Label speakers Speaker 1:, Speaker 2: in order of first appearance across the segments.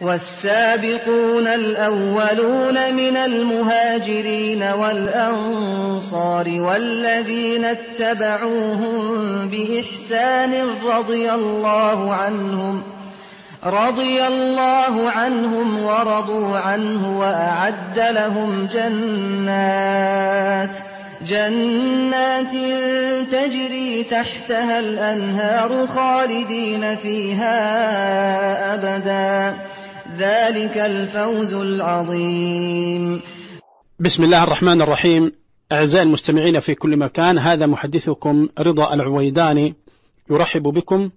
Speaker 1: والسابقون الأولون من المهاجرين والأنصار والذين اتبعوهم بإحسان رضي الله عنهم رضي الله عنهم ورضوا عنه وأعد لهم جنات جنات تجري تحتها الأنهار خالدين فيها أبداً ذلك الفوز العظيم بسم الله الرحمن الرحيم أعزائي المستمعين في كل مكان هذا محدثكم رضا العويداني يرحب بكم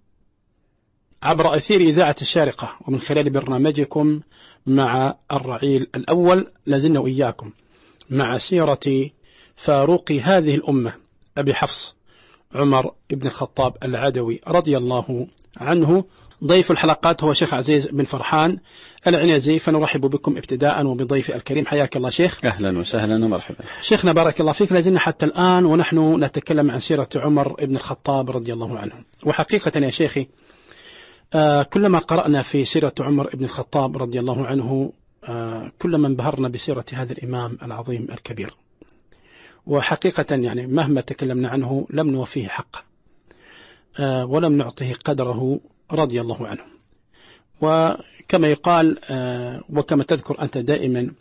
Speaker 1: عبر أثير إذاعة الشارقة ومن خلال برنامجكم مع الرعيل الأول لازلنا وإياكم مع سيرة فاروق هذه الأمة أبي حفص عمر بن الخطاب العدوي رضي الله عنه ضيف الحلقات هو شيخ عزيز بن فرحان العنزي فنرحب بكم ابتداء وبضيفي الكريم حياك الله شيخ اهلا وسهلا ومرحبا شيخنا بارك الله فيك لازلنا حتى الان ونحن نتكلم عن سيره عمر بن الخطاب رضي الله عنه وحقيقه يا شيخي آه، كلما قرانا في سيره عمر بن الخطاب رضي الله عنه آه، كلما انبهرنا بسيره هذا الامام العظيم الكبير وحقيقه يعني مهما تكلمنا عنه لم نوفيه حقه آه، ولم نعطه قدره رضي الله عنهم وكما يقال آه، وكما تذكر أنت دائما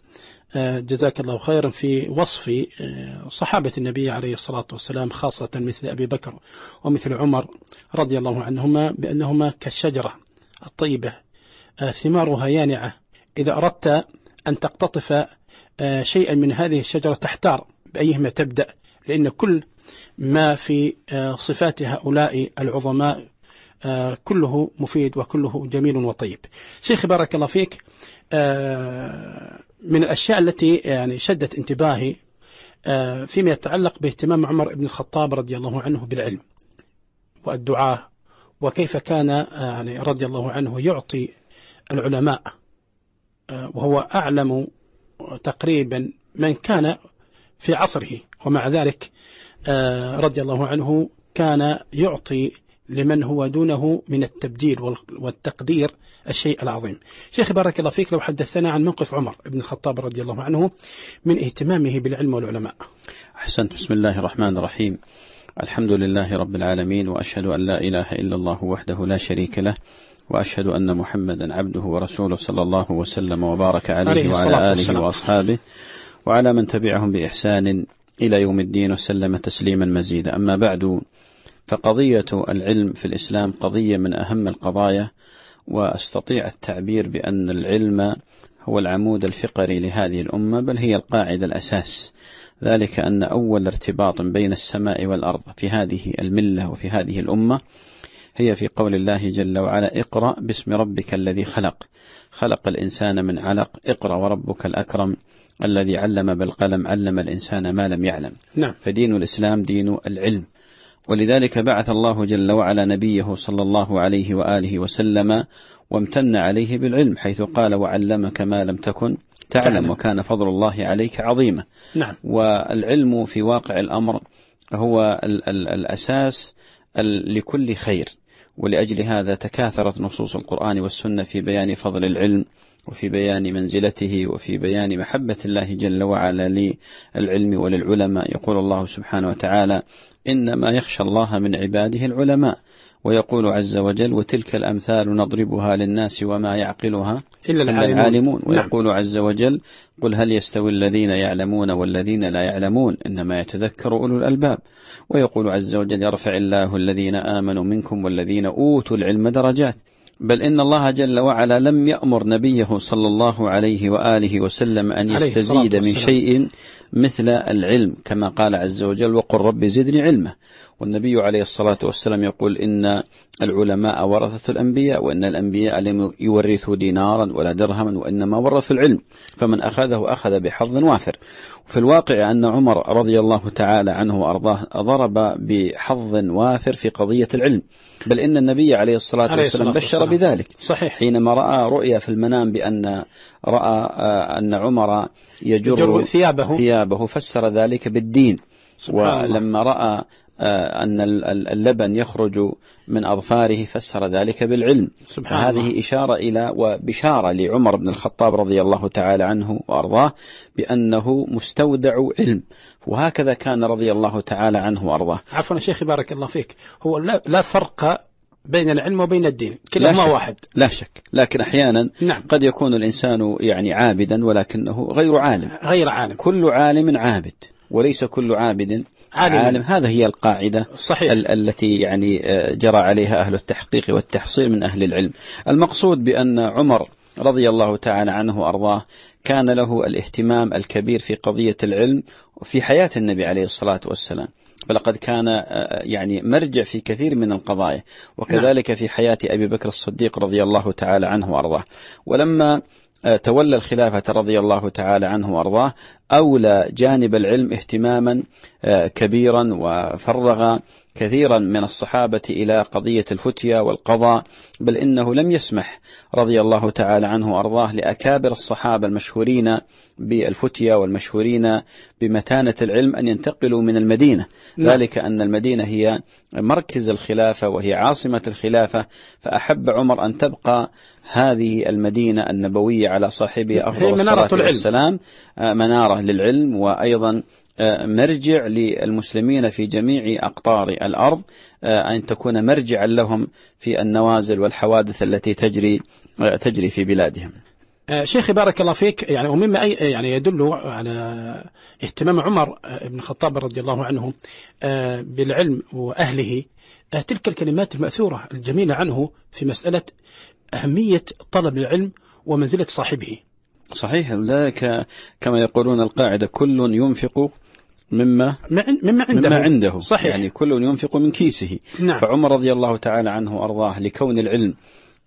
Speaker 1: آه، جزاك الله خيرا في وصف آه، صحابة النبي عليه الصلاة والسلام خاصة مثل أبي بكر ومثل عمر رضي الله عنهما بأنهما كالشجرة الطيبة ثمارها يانعة إذا أردت أن تقتطف شيئا من هذه الشجرة تحتار بأيهما تبدأ لأن كل ما في صفات هؤلاء العظماء آه، كله مفيد وكله جميل وطيب شيخ بارك الله فيك آه، من الأشياء التي يعني شدت انتباهي آه، فيما يتعلق باهتمام عمر بن الخطاب رضي الله عنه بالعلم والدعاء وكيف كان يعني رضي الله عنه يعطي العلماء وهو أعلم تقريبا من كان في عصره ومع ذلك رضي الله عنه كان يعطي لمن هو دونه من التبديل والتقدير الشيء العظيم شيخ بارك الله فيك لو حدثنا عن موقف عمر بن الخطاب رضي الله عنه من اهتمامه بالعلم والعلماء
Speaker 2: أحسنت بسم الله الرحمن الرحيم الحمد لله رب العالمين وأشهد أن لا إله إلا الله وحده لا شريك له وأشهد أن محمدا عبده ورسوله صلى الله وسلم وبارك عليه, عليه وعلى آله وأصحابه وعلى من تبعهم بإحسان إلى يوم الدين وسلم تسليما مزيدا أما بعد فقضية العلم في الإسلام قضية من أهم القضايا وأستطيع التعبير بأن العلم هو العمود الفقري لهذه الأمة بل هي القاعدة الأساس ذلك أن أول ارتباط بين السماء والأرض في هذه الملة وفي هذه الأمة هي في قول الله جل وعلا اقرأ باسم ربك الذي خلق خلق الإنسان من علق اقرأ وربك الأكرم الذي علم بالقلم علم الإنسان ما لم يعلم نعم. فدين الإسلام دين العلم ولذلك بعث الله جل وعلا نبيه صلى الله عليه واله وسلم وامتن عليه بالعلم حيث قال وعلمك ما لم تكن تعلم, وكان فضل الله عليك عظيما نعم والعلم في واقع الامر هو الاساس لكل خير ولأجل هذا تكاثرت نصوص القرآن والسنة في بيان فضل العلم وفي بيان منزلته وفي بيان محبة الله جل وعلا للعلم وللعلماء يقول الله سبحانه وتعالى إنما يخشى الله من عباده العلماء ويقول عز وجل وتلك الأمثال نضربها للناس وما يعقلها إلا العالمون, العالمون نعم. ويقول عز وجل قل هل يستوي الذين يعلمون والذين لا يعلمون إنما يتذكر أولو الألباب ويقول عز وجل يرفع الله الذين آمنوا منكم والذين أوتوا العلم درجات بل إن الله جل وعلا لم يأمر نبيه صلى الله عليه وآله وسلم أن يستزيد من شيء مثل العلم كما قال عز وجل وقل رب زدني علمه والنبي عليه الصلاة والسلام يقول إن العلماء ورثة الأنبياء وإن الأنبياء لم يورثوا دينارا ولا درهما وإنما ورثوا العلم فمن أخذه أخذ بحظ وافر في الواقع أن عمر رضي الله تعالى عنه وأرضاه ضرب بحظ وافر في قضية العلم بل إن النبي عليه الصلاة عليه والسلام بشر والسلام. بذلك صحيح حينما رأى رؤيا في المنام بأن رأى آه، أن عمر يجر, يجر ثيابه, ثيابه فسر ذلك بالدين ولما رأى آه، أن اللبن يخرج من أظفاره فسر ذلك بالعلم سبحان هذه الله. إشارة إلى وبشارة لعمر بن الخطاب رضي الله تعالى عنه وأرضاه بأنه مستودع علم وهكذا كان رضي الله تعالى عنه وأرضاه
Speaker 1: عفوا شيخي بارك الله فيك هو لا, فرق بين العلم وبين الدين كلاهما واحد
Speaker 2: لا شك لكن احيانا نعم. قد يكون الانسان يعني عابدا ولكنه غير عالم غير عالم كل عالم عابد وليس كل عابد عالم, عالم هذا هي القاعدة صحيح. ال التي يعني آه، جرى عليها أهل التحقيق والتحصيل من أهل العلم المقصود بأن عمر رضي الله تعالى عنه وأرضاه كان له الاهتمام الكبير في قضية العلم في حياة النبي عليه الصلاة والسلام فلقد كان آه، يعني مرجع في كثير من القضايا وكذلك نعم. في حياة أبي بكر الصديق رضي الله تعالى عنه وأرضاه ولما آه، تولى الخلافة رضي الله تعالى عنه وأرضاه أولى جانب العلم اهتماما آه، كبيرا وفرغ كثيرا من الصحابة إلى قضية الفتية والقضاء بل إنه لم يسمح رضي الله تعالى عنه وأرضاه لأكابر الصحابة المشهورين بالفتية والمشهورين بمتانة العلم أن ينتقلوا من المدينة لا. نعم. ذلك أن المدينة هي مركز الخلافة وهي عاصمة الخلافة فأحب عمر أن تبقى هذه المدينة النبوية على صاحبها أفضل الصلاة والسلام آه، منارة أهل العلم وأيضا آه، مرجع للمسلمين في جميع أقطار الأرض آه، أن تكون مرجعا لهم في النوازل والحوادث التي تجري آه، تجري في بلادهم
Speaker 1: شيخي بارك الله فيك يعني ومما أي يعني يدل على اهتمام عمر بن الخطاب رضي الله عنه بالعلم وأهله تلك الكلمات المأثورة الجميلة عنه في مسألة أهمية طلب العلم ومنزلة صاحبه
Speaker 2: صحيح ذلك كما يقولون القاعدة كل ينفق مما مما عنده, مما عنده صحيح يعني كل ينفق من كيسه نعم. فعمر رضي الله تعالى عنه أرضاه لكون العلم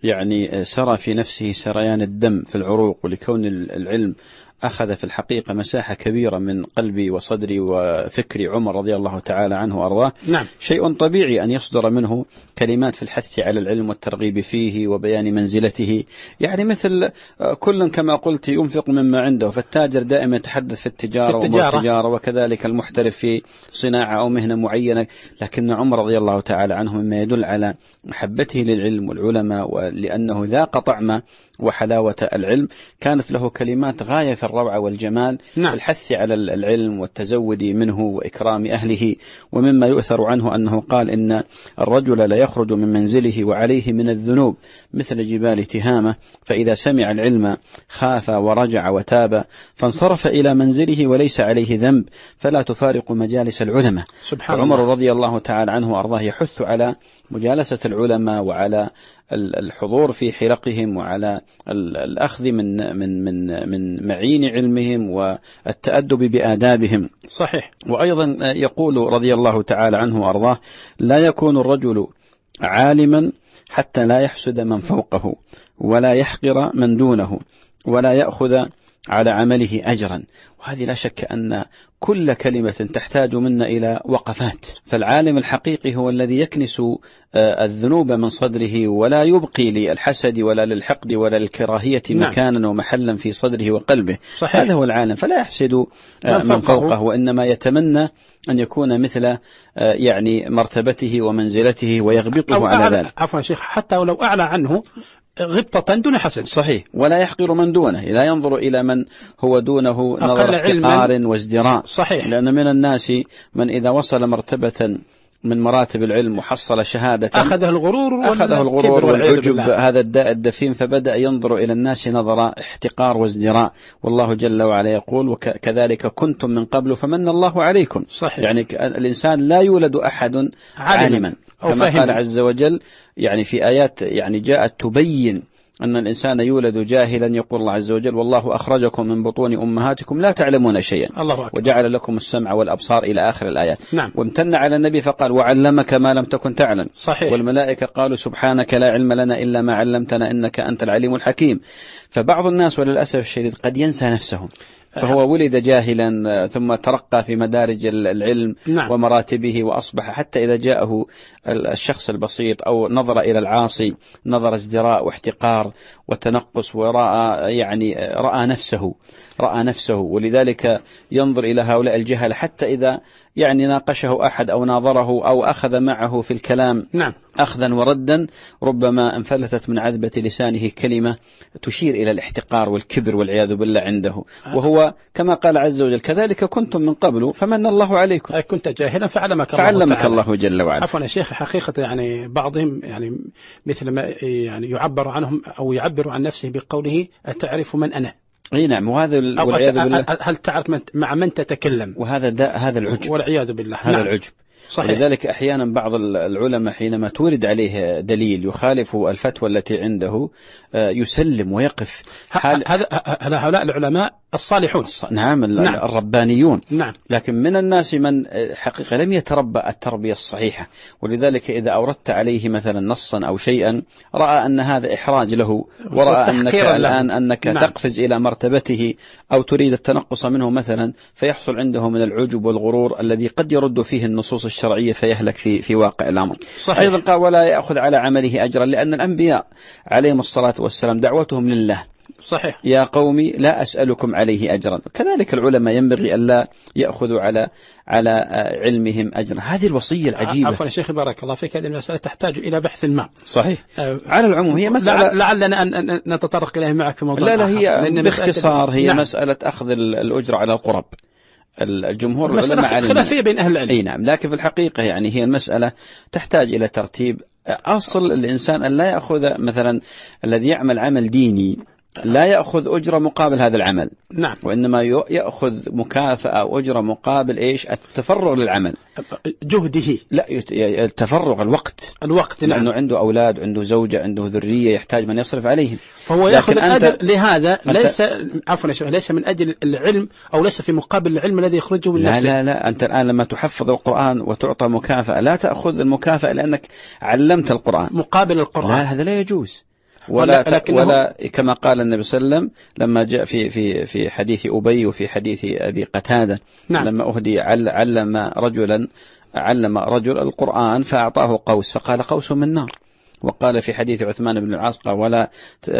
Speaker 2: يعني سرى في نفسه سريان الدم في العروق ولكون العلم أخذ في الحقيقة مساحة كبيرة من قلبي وصدري وفكري عمر رضي الله تعالى عنه وأرضاه نعم. شيء طبيعي أن يصدر منه كلمات في الحث على العلم والترغيب فيه وبيان منزلته يعني مثل آه، كل كما قلت ينفق مما عنده فالتاجر دائما يتحدث في التجارة, في التجارة. التجارة وكذلك المحترف في صناعة أو مهنة معينة لكن عمر رضي الله تعالى عنه مما يدل على محبته للعلم والعلماء ولأنه ذاق طعم وحلاوة العلم كانت له كلمات غاية في الروعة والجمال نعم. في الحث على العلم والتزود منه وإكرام أهله ومما يؤثر عنه أنه قال إن الرجل لا يخرج من منزله وعليه من الذنوب مثل جبال تهامة فإذا سمع العلم خاف ورجع وتاب فانصرف إلى منزله وليس عليه ذنب فلا تفارق مجالس العلماء سبحان عمر رضي الله تعالى عنه وأرضاه يحث على مجالسة العلماء وعلى الحضور في حلقهم وعلى الأخذ من من من من معين علمهم والتأدب بآدابهم صحيح وأيضا يقول رضي الله تعالى عنه وأرضاه لا يكون الرجل عالما حتى لا يحسد من فوقه ولا يحقر من دونه ولا يأخذ على عمله أجرا وهذه لا شك أن كل كلمة تحتاج منا إلى وقفات فالعالم الحقيقي هو الذي يكنس آه، الذنوب من صدره ولا يبقي للحسد ولا للحقد ولا للكراهية نعم. مكانا ومحلا في صدره وقلبه صحيح. هذا هو العالم فلا يحسد آه، من, من فوقه وإنما يتمنى أن يكون مثل آه، يعني مرتبته ومنزلته ويغبطه على ذلك
Speaker 1: عفوا شيخ حتى ولو أعلى عنه غبطة دون حسد صحيح ولا
Speaker 2: يحقر من دونه لا ينظر إلى من هو دونه نظر احتقار وازدراء صحيح لأن من الناس من إذا وصل مرتبة من مراتب العلم وحصل شهادة أخذه
Speaker 1: الغرور أخذه الغرور والعجب هذا
Speaker 2: الداء الدفين فبدأ ينظر إلى الناس نظر احتقار وازدراء والله جل وعلا يقول وكذلك كنتم من قبل فمن الله عليكم صحيح. يعني الإنسان لا يولد أحد عالما, عالما. أو كما فهم. قال عز وجل يعني في آيات يعني جاءت تبين أن الإنسان يولد جاهلا يقول الله عز وجل والله أخرجكم من بطون أمهاتكم لا تعلمون شيئا الله أكبر. وجعل لكم السمع والأبصار إلى آخر الآيات نعم. وامتن على النبي فقال وعلمك ما لم تكن تعلم صحيح. والملائكة قالوا سبحانك لا علم لنا إلا ما علمتنا إنك أنت العليم الحكيم فبعض الناس وللأسف الشديد قد ينسى نفسه فهو أه. ولد جاهلا آه، ثم ترقى في مدارج العلم نعم. ومراتبه وأصبح حتى إذا جاءه الشخص البسيط أو نظر إلى العاصي نظر ازدراء واحتقار وتنقص ورأى يعني رأى نفسه رأى نفسه ولذلك ينظر إلى هؤلاء الجهل حتى إذا يعني ناقشه أحد أو ناظره أو أخذ معه في الكلام نعم. أخذا وردا ربما انفلتت من عذبة لسانه كلمة تشير إلى الاحتقار والكبر والعياذ بالله عنده آه. وهو كما قال عز وجل كذلك كنتم من قبل
Speaker 1: فمن الله عليكم كنت جاهلا فعلمك الله فعلمك الله, الله
Speaker 2: جل وعلا عفوا
Speaker 1: يا شيخ حقيقة يعني بعضهم يعني مثل ما يعني يعبر عنهم أو يعبر عن نفسه بقوله أتعرف من أنا
Speaker 2: اي نعم وهذا والعياذ بالله
Speaker 1: هل تعرف مع من تتكلم وهذا داء هذا العجب والعياذ بالله هذا نعم. العجب
Speaker 2: صحيح. لذلك أحيانا بعض العلماء حينما تورد عليه دليل يخالف الفتوى التي عنده آه، يسلم ويقف حال هذا هؤلاء العلماء الصالحون نعم, نعم الربانيون نعم لكن من الناس من آه، حقيقة لم يتربى التربية الصحيحة ولذلك إذا أوردت عليه مثلا نصا أو شيئا رأى أن هذا إحراج له ورأى أنك له. الآن أنك نعم. تقفز إلى مرتبته أو تريد التنقص منه مثلا فيحصل عنده من العجب والغرور الذي قد يرد فيه النصوص الشرعية فيهلك في في واقع الأمر صحيح. أيضا قال ولا يأخذ على عمله أجرا لأن الأنبياء عليهم الصلاة والسلام دعوتهم لله صحيح يا قومي لا أسألكم عليه أجرا كذلك العلماء ينبغي ألا يأخذوا على على علمهم أجرا هذه الوصية العجيبة عفوا يا
Speaker 1: شيخ بارك الله فيك هذه المسألة تحتاج إلى بحث ما صحيح أه على العموم هي مسألة لعلنا أن نتطرق إليها معك في موضوع لا لا هي باختصار هي نعم.
Speaker 2: مسألة أخذ الأجرة على القرب الجمهور العلماء خلافية بين أهل العلم أي نعم لكن في الحقيقة يعني هي المسألة تحتاج إلى ترتيب أصل الإنسان أن لا يأخذ مثلا الذي يعمل عمل ديني لا يأخذ أجرة مقابل هذا العمل نعم وإنما يأخذ مكافأة أو أجرة مقابل إيش التفرغ للعمل جهده لا التفرغ الوقت الوقت نعم لأنه عنده أولاد عنده زوجة عنده ذرية يحتاج من يصرف عليهم فهو
Speaker 1: يأخذ الأجر لهذا ليس عفوا يا ليس من أجل العلم أو ليس في مقابل العلم الذي يخرجه من لا نفسه لا
Speaker 2: لا أنت الآن لما تحفظ القرآن وتعطى مكافأة لا تأخذ المكافأة لأنك علمت القرآن مقابل القرآن لا هذا لا يجوز
Speaker 1: ولا لكن ولا
Speaker 2: كما قال النبي صلى الله عليه وسلم لما جاء في في في حديث أبي وفي حديث أبي قتادة نعم لما أهدي علم رجلا علم رجل القرآن فأعطاه قوس فقال قوس من نار وقال في حديث عثمان بن العاص ولا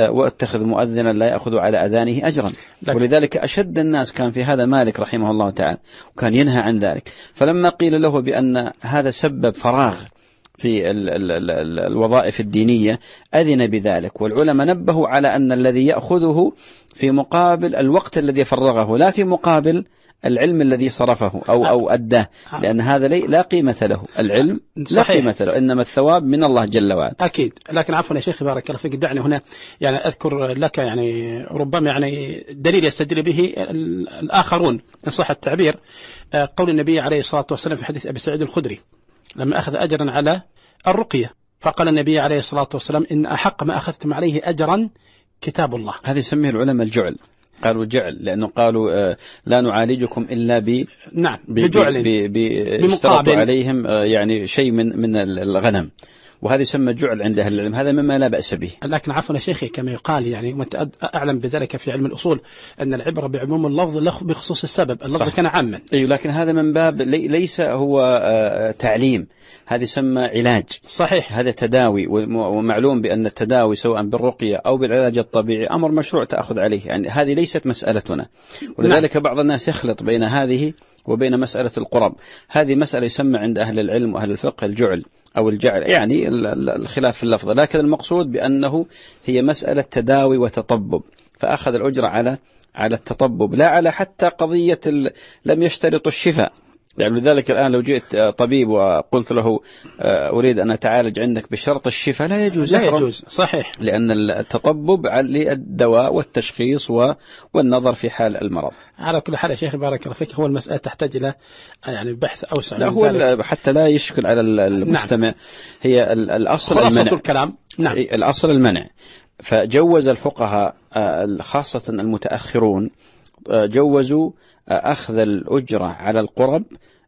Speaker 2: واتخذ مؤذنا لا يأخذ على أذانه أجرا لك. ولذلك أشد الناس كان في هذا مالك رحمه الله تعالى وكان ينهى عن ذلك فلما قيل له بأن هذا سبب فراغ في الوظائف الدينية أذن بذلك والعلماء نبهوا على أن الذي يأخذه في مقابل الوقت الذي فرغه لا في مقابل العلم الذي صرفه أو أو أداه لأن هذا لا قيمة له العلم لا قيمة له إنما الثواب من الله جل وعلا
Speaker 1: أكيد لكن عفوا يا شيخ بارك الله فيك دعني هنا يعني أذكر لك يعني ربما يعني دليل يستدل به الآخرون إن صح التعبير آه، قول النبي عليه الصلاة والسلام في حديث أبي سعيد الخدري لما أخذ أجرا على الرقية فقال النبي عليه الصلاة والسلام إن أحق ما أخذتم عليه أجرا كتاب الله هذا يسميه
Speaker 2: العلماء الجعل قالوا جعل لأنه قالوا آه، لا نعالجكم إلا ب نعم بجعل بمقابل عليهم آه، يعني شيء من من الغنم وهذا يسمى جعل عند أهل العلم هذا مما لا بأس به
Speaker 1: لكن عفوا يا شيخي كما يقال يعني وأنت أعلم بذلك في علم الأصول أن العبرة بعموم اللفظ لا بخصوص السبب اللفظ صح. كان عاما أيوه
Speaker 2: لكن هذا من باب لي ليس هو آه، تعليم هذا يسمى علاج صحيح هذا تداوي ومعلوم بأن التداوي سواء بالرقية أو بالعلاج الطبيعي أمر مشروع تأخذ عليه يعني هذه ليست مسألتنا نعم. ولذلك نعم. بعض الناس يخلط بين هذه وبين مسألة القرب هذه مسألة يسمى عند أهل العلم وأهل الفقه الجعل أو الجعل يعني الخلاف في اللفظ لكن المقصود بأنه هي مسألة تداوي وتطبب فأخذ الأجرة على على التطبب لا على حتى قضية لم يشترط الشفاء يعني لذلك الآن لو جئت آه، طبيب وقلت له آه، أريد أن أتعالج عندك بشرط الشفاء لا يجوز لا يجوز صحيح لأن التطبب للدواء والتشخيص والنظر في حال المرض
Speaker 1: على كل حال يا شيخ بارك الله فيك هو المسألة تحتاج إلى آه، يعني بحث أوسع لا هو ذلك.
Speaker 2: حتى لا يشكل على نعم. المستمع نعم. هي الأصل خلاصة المنع الكلام نعم الأصل المنع فجوز الفقهاء خاصة المتأخرون جوزوا أخذ الأجرة على القرب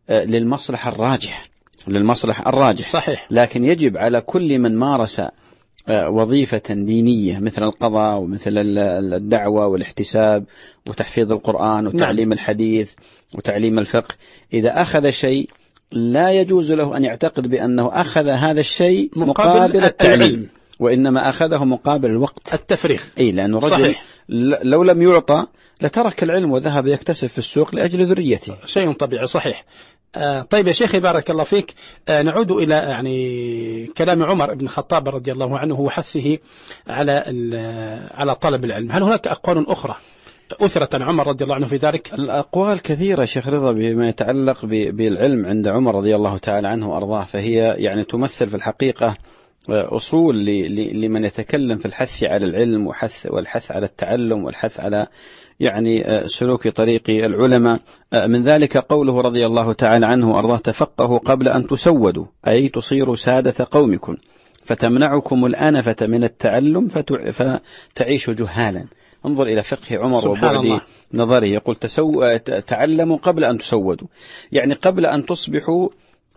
Speaker 2: آه، للمصلحة الراجح للمصلح الراجح صحيح لكن يجب على كل من مارس آه، وظيفة دينية مثل القضاء ومثل الدعوة والاحتساب وتحفيظ القرآن نعم. وتعليم نعم. الحديث وتعليم الفقه إذا أخذ شيء لا يجوز له أن يعتقد بأنه أخذ هذا الشيء مقابل, مقابل التعليم وإنما أخذه مقابل الوقت التفريغ أي لأنه رجل صحيح. لو لم يعطى لترك العلم وذهب يكتسب في السوق لأجل ذريته
Speaker 1: شيء طبيعي صحيح آه، طيب يا شيخي بارك الله فيك آه، نعود إلى يعني كلام عمر بن الخطاب رضي الله عنه وحثه على على طلب العلم هل هناك أقوال أخرى أثرت عن عمر رضي الله عنه في ذلك
Speaker 2: الأقوال كثيرة شيخ رضا بما يتعلق بالعلم عند عمر رضي الله تعالى عنه وأرضاه فهي يعني تمثل في الحقيقة آه، أصول لمن يتكلم في الحث على العلم وحث والحث على التعلم والحث على يعني آه، سلوك طريق العلماء آه، من ذلك قوله رضي الله تعالى عنه أرضاه تفقهوا قبل أن تسودوا أي تصيروا سادة قومكم فتمنعكم الأنفة من التعلم فتعيشوا جهالا انظر إلى فقه عمر وبعد نظره يقول تسو... تعلموا قبل أن تسودوا يعني قبل أن تصبحوا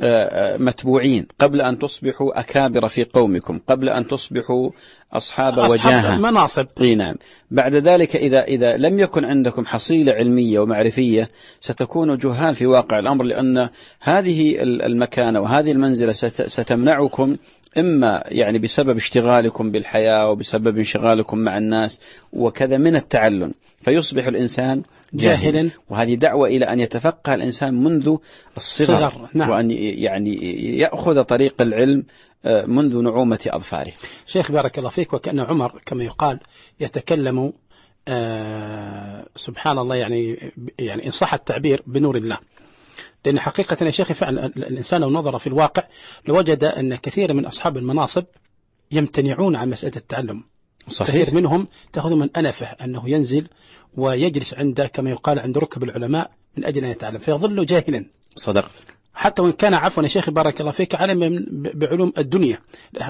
Speaker 2: آه، آه، متبوعين قبل أن تصبحوا أكابر في قومكم قبل أن تصبحوا أصحاب, أصحاب وجاهة مناصب نعم بعد ذلك إذا, إذا لم يكن عندكم حصيلة علمية ومعرفية ستكون جهال في واقع الأمر لأن هذه المكانة وهذه المنزلة ستمنعكم إما يعني بسبب اشتغالكم بالحياة وبسبب انشغالكم مع الناس وكذا من التعلم فيصبح الإنسان جاهلا, وهذه دعوة إلى أن يتفقه الإنسان منذ الصغر صغر. نعم وأن يعني يأخذ طريق العلم آه، منذ نعومة أظفاره
Speaker 1: شيخ بارك الله فيك وكأن عمر كما يقال يتكلم آه، سبحان الله يعني يعني إن صح التعبير بنور الله لأن حقيقة يا شيخ فعلا الإنسان لو نظر في الواقع لوجد أن كثير من أصحاب المناصب يمتنعون عن مسألة التعلم صحيح. كثير منهم تأخذ من أنفه أنه ينزل ويجلس عند كما يقال عند ركب العلماء من أجل أن يتعلم فيظل جاهلا صدقت حتى وإن كان عفوا يا شيخ بارك الله فيك علما بعلوم الدنيا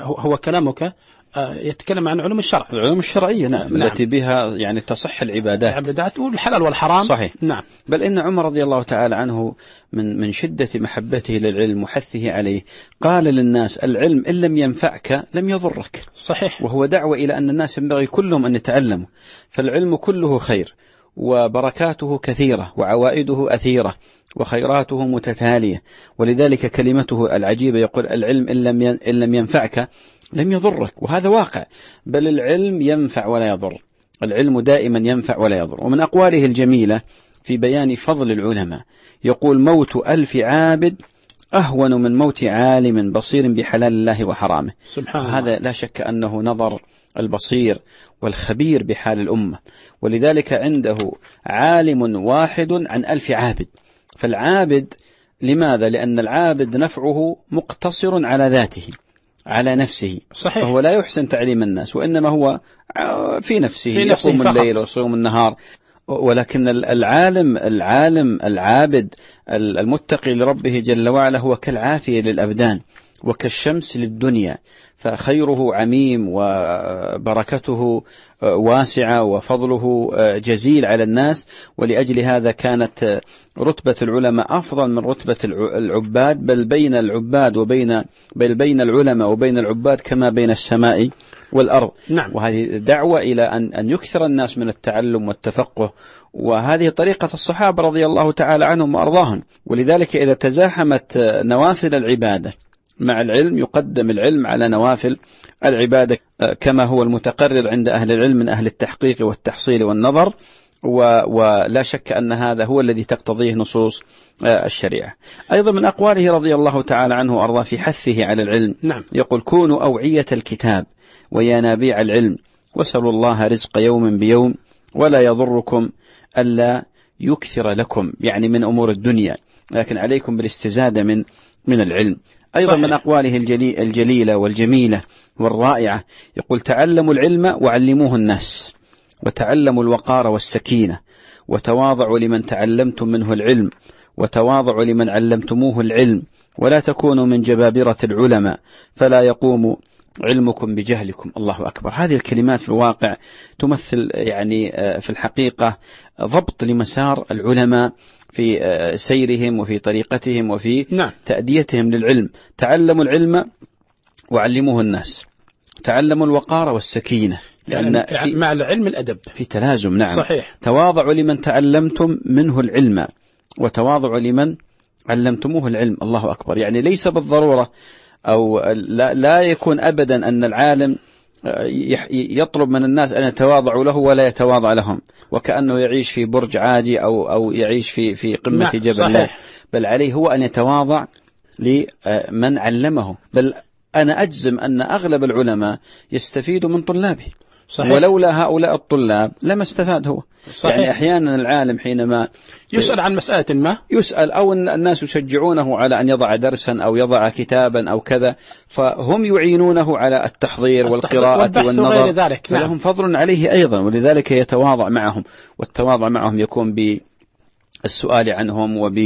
Speaker 1: هو كلامك آه، يتكلم عن علوم الشرع العلوم الشرعية نعم, نعم. التي
Speaker 2: بها يعني تصح العبادات العبادات والحلال والحرام صحيح نعم بل إن عمر رضي الله تعالى عنه من من شدة محبته للعلم وحثه عليه قال للناس العلم إن لم ينفعك لم يضرك صحيح وهو دعوة إلى أن الناس ينبغي كلهم أن يتعلموا فالعلم كله خير وبركاته كثيرة وعوائده أثيرة وخيراته متتالية ولذلك كلمته العجيبة يقول العلم إن لم إن لم ينفعك لم يضرك وهذا واقع بل العلم ينفع ولا يضر العلم دائما ينفع ولا يضر ومن أقواله الجميلة في بيان فضل العلماء يقول موت ألف عابد أهون من موت عالم بصير بحلال الله وحرامه سبحان هذا الله. لا شك أنه نظر البصير والخبير بحال الأمة ولذلك عنده عالم واحد عن ألف عابد فالعابد لماذا؟ لأن العابد نفعه مقتصر على ذاته على نفسه صحيح فهو لا يحسن تعليم الناس وإنما هو في نفسه, في نفسه يقوم فقط. الليل ويصوم النهار ولكن العالم العالم العابد المتقي لربه جل وعلا هو كالعافية للأبدان وكالشمس للدنيا فخيره عميم وبركته واسعة وفضله جزيل على الناس ولأجل هذا كانت رتبة العلماء أفضل من رتبة العباد بل بين العباد وبين بل بين العلماء وبين العباد كما بين السماء والأرض نعم. وهذه دعوة إلى أن, أن يكثر الناس من التعلم والتفقه وهذه طريقة الصحابة رضي الله تعالى عنهم وأرضاهم ولذلك إذا تزاحمت نوافل العبادة مع العلم يقدم العلم على نوافل العبادة آه، كما هو المتقرر عند أهل العلم من أهل التحقيق والتحصيل والنظر ولا شك أن هذا هو الذي تقتضيه نصوص آه، الشريعة أيضا من أقواله رضي الله تعالى عنه وأرضاه في حثه على العلم نعم. يقول كونوا أوعية الكتاب وينابيع العلم واسألوا الله رزق يوم بيوم ولا يضركم ألا يكثر لكم يعني من أمور الدنيا لكن عليكم بالاستزادة من من العلم أيضا صحيح. من أقواله الجلي الجليلة والجميلة والرائعة يقول تعلموا العلم وعلموه الناس وتعلموا الوقار والسكينة وتواضعوا لمن تعلمتم منه العلم وتواضعوا لمن علمتموه العلم ولا تكونوا من جبابرة العلماء فلا يقوم علمكم بجهلكم الله أكبر هذه الكلمات في الواقع تمثل يعني آه، في الحقيقة ضبط لمسار العلماء في آه، سيرهم وفي طريقتهم وفي نعم. تأديتهم للعلم تعلموا العلم وعلموه الناس تعلموا الوقار والسكينة يعني لأن يعني مع العلم الأدب في تلازم نعم صحيح تواضعوا لمن تعلمتم منه العلم وتواضعوا لمن علمتموه العلم الله أكبر يعني ليس بالضرورة أو لا, لا يكون أبدا أن العالم يطلب من الناس أن يتواضعوا له ولا يتواضع لهم وكأنه يعيش في برج عاجي أو, أو يعيش في, في قمة نعم، جبل صحيح. لا بل عليه هو أن يتواضع لمن آه، علمه بل أنا أجزم أن أغلب العلماء يستفيدوا من طلابه صحيح. ولولا هؤلاء الطلاب لما استفاد هو صحيح. يعني أحيانا العالم حينما يسأل عن مسألة ما يسأل أو الناس يشجعونه على أن يضع درسا أو يضع كتابا أو كذا فهم يعينونه على التحضير, التحضير والقراءة والنظر ذلك. نعم. فلهم فضل عليه أيضا ولذلك يتواضع معهم والتواضع معهم يكون ب السؤال عنهم وب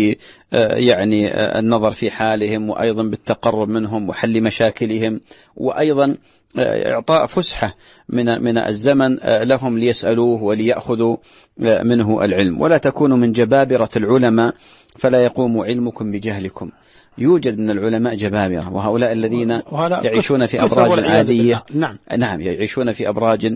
Speaker 2: آه، يعني آه، النظر في حالهم وأيضا بالتقرب منهم وحل مشاكلهم وأيضا إعطاء فسحة من من الزمن آه، لهم ليسألوه وليأخذوا آه، منه العلم ولا تكونوا من جبابرة العلماء فلا يقوم علمكم بجهلكم يوجد من العلماء جبابرة وهؤلاء الذين يعيشون في أبراج عادية نعم. نعم يعيشون في أبراج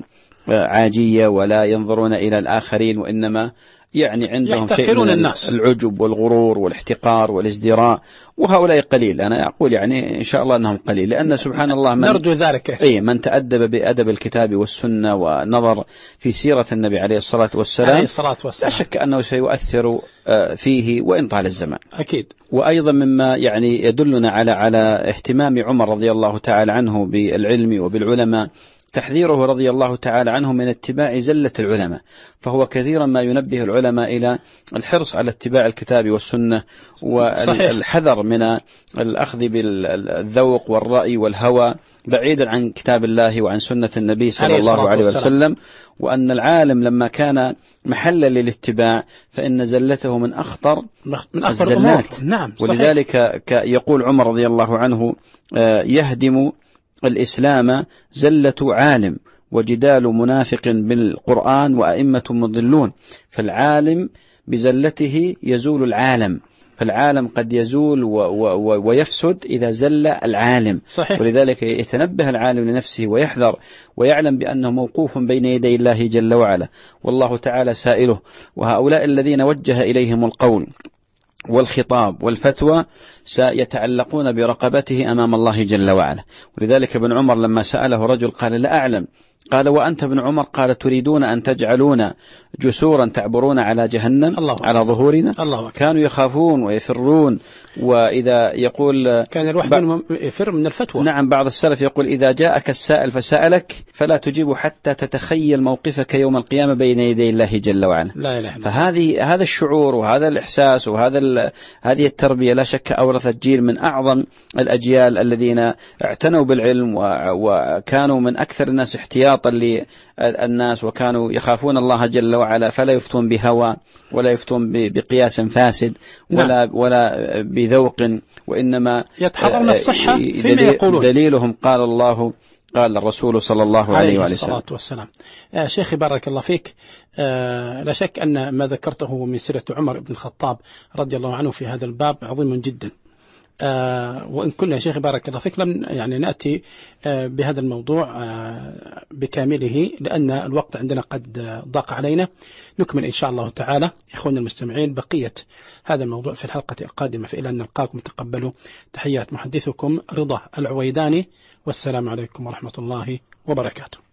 Speaker 2: آه، عاجية ولا ينظرون إلى الآخرين وإنما يعني عندهم شيء من الناس. العجب والغرور والاحتقار والازدراء وهؤلاء قليل أنا أقول يعني إن شاء الله أنهم قليل لأن نعم. سبحان الله من نرجو ذلك أي من تأدب بأدب الكتاب والسنة ونظر في سيرة النبي عليه الصلاة والسلام عليه الصلاة والسلام لا شك أنه سيؤثر آه، فيه وإن طال الزمان أكيد وأيضا مما يعني يدلنا على على اهتمام عمر رضي الله تعالى عنه بالعلم وبالعلماء تحذيره رضي الله تعالى عنه من اتباع زلة العلماء فهو كثيرا ما ينبه العلماء إلى الحرص على اتباع الكتاب والسنة والحذر من الأخذ بالذوق والرأي والهوى بعيدا عن كتاب الله وعن سنة النبي صلى الله عليه وسلم وأن العالم لما كان محلا للاتباع فإن زلته من أخطر
Speaker 1: من أخطر الزلات نعم ولذلك
Speaker 2: يقول عمر رضي الله عنه آه، يهدم الإسلام زلة عالم وجدال منافق بالقرآن وأئمة مضلون فالعالم بزلته يزول العالم فالعالم قد يزول و و ويفسد إذا زل العالم صحيح. ولذلك يتنبه العالم لنفسه ويحذر ويعلم بأنه موقوف بين يدي الله جل وعلا والله تعالى سائله وهؤلاء الذين وجه إليهم القول والخطاب والفتوى سيتعلقون برقبته أمام الله جل وعلا ولذلك ابن عمر لما سأله رجل قال لا أعلم قال وأنت ابن عمر قال تريدون أن تجعلون جسورا تعبرون على جهنم الله على ظهورنا الله كانوا يخافون ويفرون وإذا يقول كان الواحد منهم يفر من الفتوى نعم بعض السلف يقول إذا جاءك السائل فسألك فلا تجيب حتى تتخيل موقفك يوم القيامة بين يدي الله جل وعلا لا إله فهذه هذا الشعور وهذا الإحساس وهذا هذه التربية لا شك أورثت جيل من أعظم الأجيال الذين اعتنوا بالعلم وكانوا من أكثر الناس احتياط وسخطا للناس وكانوا يخافون الله جل وعلا فلا يفتون بهوى ولا يفتون بقياس فاسد ولا نعم. ولا بذوق وإنما يتحرون آه، الصحة آه، فيما يقولون دليلهم قال الله قال الرسول صلى الله عليه, عليه وسلم الصلاة
Speaker 1: والسلام يا شيخي بارك الله فيك آه، لا شك أن ما ذكرته من سيرة عمر بن الخطاب رضي الله عنه في هذا الباب عظيم جدا آه، وإن كنا شيخ بارك الله فيك لم يعني نأتي آه، بهذا الموضوع آه، بكامله لأن الوقت عندنا قد ضاق علينا نكمل إن شاء الله تعالى إخواننا المستمعين بقية هذا الموضوع في الحلقة القادمة فإلى أن نلقاكم تقبلوا تحيات محدثكم رضا العويداني والسلام عليكم ورحمة الله وبركاته